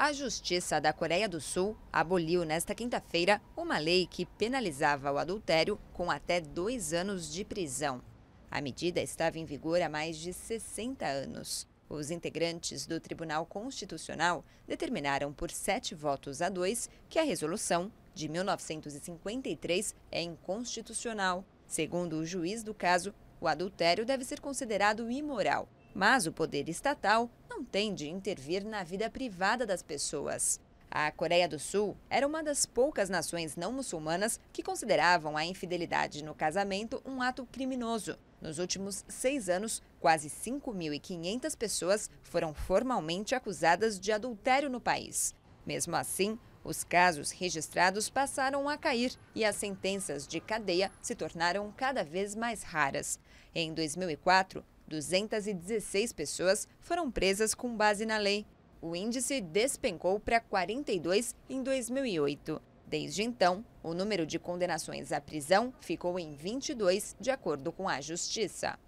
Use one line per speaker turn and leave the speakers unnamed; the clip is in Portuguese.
A Justiça da Coreia do Sul aboliu nesta quinta-feira uma lei que penalizava o adultério com até dois anos de prisão. A medida estava em vigor há mais de 60 anos. Os integrantes do Tribunal Constitucional determinaram por sete votos a dois que a resolução de 1953 é inconstitucional. Segundo o juiz do caso, o adultério deve ser considerado imoral mas o poder estatal não tem de intervir na vida privada das pessoas. A Coreia do Sul era uma das poucas nações não muçulmanas que consideravam a infidelidade no casamento um ato criminoso. Nos últimos seis anos, quase 5.500 pessoas foram formalmente acusadas de adultério no país. Mesmo assim, os casos registrados passaram a cair e as sentenças de cadeia se tornaram cada vez mais raras. Em 2004, 216 pessoas foram presas com base na lei. O índice despencou para 42 em 2008. Desde então, o número de condenações à prisão ficou em 22, de acordo com a Justiça.